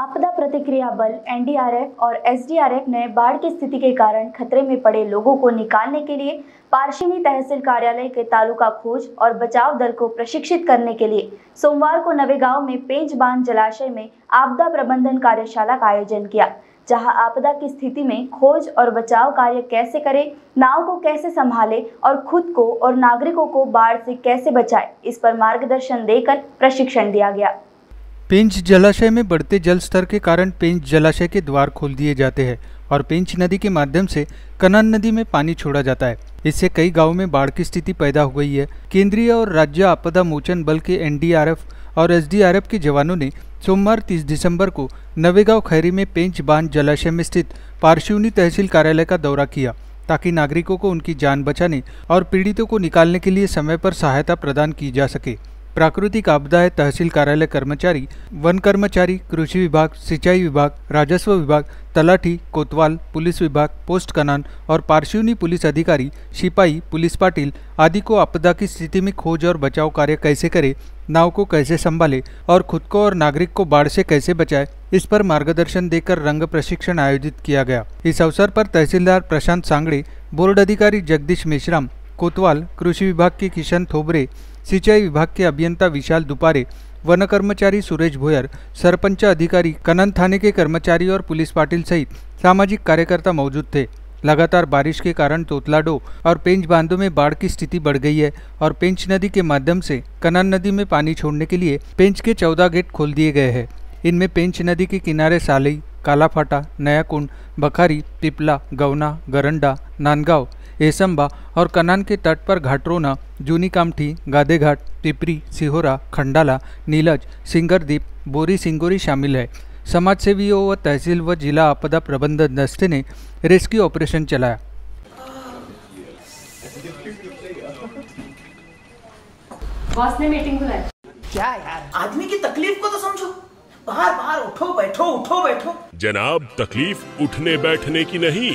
आपदा प्रतिक्रिया बल एनडीआरएफ और एसडीआरएफ ने बाढ़ की स्थिति के कारण खतरे में पड़े लोगों को निकालने के लिए पारशिनी तहसील कार्यालय के तालुका खोज और बचाव दल को प्रशिक्षित करने के लिए सोमवार को नवेगांव में पेंच बांध जलाशय में आपदा प्रबंधन कार्यशाला का आयोजन किया जहां आपदा की स्थिति में खोज और बचाव कार्य कैसे करें नाव को कैसे संभाले और खुद को और नागरिकों को बाढ़ से कैसे बचाए इस पर मार्गदर्शन देकर प्रशिक्षण दिया गया पेंच जलाशय में बढ़ते जल स्तर के कारण पेंच जलाशय के द्वार खोल दिए जाते हैं और पेंच नदी के माध्यम से कनान नदी में पानी छोड़ा जाता है इससे कई गांवों में बाढ़ की स्थिति पैदा हो गई है केंद्रीय और राज्य आपदा मोचन बल के एनडीआरएफ और एसडीआरएफ के जवानों ने सोमवार 30 दिसंबर को नवेगांव खैरी में पेंच बांध जलाशय में स्थित पार्शिवनी तहसील कार्यालय का दौरा किया ताकि नागरिकों को उनकी जान बचाने और पीड़ितों को निकालने के लिए समय पर सहायता प्रदान की जा सके प्राकृतिक आपदाएं तहसील कार्यालय कर्मचारी वन कर्मचारी कृषि विभाग सिंचाई विभाग राजस्व विभाग तलाठी कोतवाल पुलिस विभाग पोस्ट कनान और पार्शिवनी पुलिस अधिकारी सिपाही पुलिस पाटिल आदि को आपदा की स्थिति में खोज और बचाव कार्य कैसे करे नाव को कैसे संभाले और खुद को और नागरिक को बाढ़ से कैसे बचाए इस पर मार्गदर्शन देकर रंग प्रशिक्षण आयोजित किया गया इस अवसर पर तहसीलदार प्रशांत सांगड़े बोर्ड अधिकारी जगदीश मेश्राम कोतवाल कृषि विभाग के किशन थोबरे सिंचाई विभाग के अभियंता विशाल दुपारे वन कर्मचारी सुरेश भोयर सरपंच अधिकारी कनन थाने के कर्मचारी और पुलिस पाटिल सहित सामाजिक कार्यकर्ता मौजूद थे लगातार बारिश के कारण तोतलाडो और पेंच बांधों में बाढ़ की स्थिति बढ़ गई है और पेंच नदी के माध्यम से कनन नदी में पानी छोड़ने के लिए पेंच के चौदह गेट खोल दिए गए हैं इनमें पेंच नदी के किनारे सालई कालाफाटा नयाकुंड बखारी पिपला गवना गरंडा नानगांव एसम्बा और कनान के तट पर घाटरोना जूनीकामठी गादेघाट पिपरी सिहोरा खंडाला नीलज सिंगरदीप बोरी सिंगोरी शामिल है समाजसेवियों व तहसील व जिला आपदा प्रबंधन दस्ते ने रेस्क्यू ऑपरेशन चलाया बॉस ने मीटिंग बुलाई क्या यार आदमी की तकलीफ को तो समझो बाहर बाहर उठो बैठो उठो बैठो जनाब तकलीफ उठने बैठने की नहीं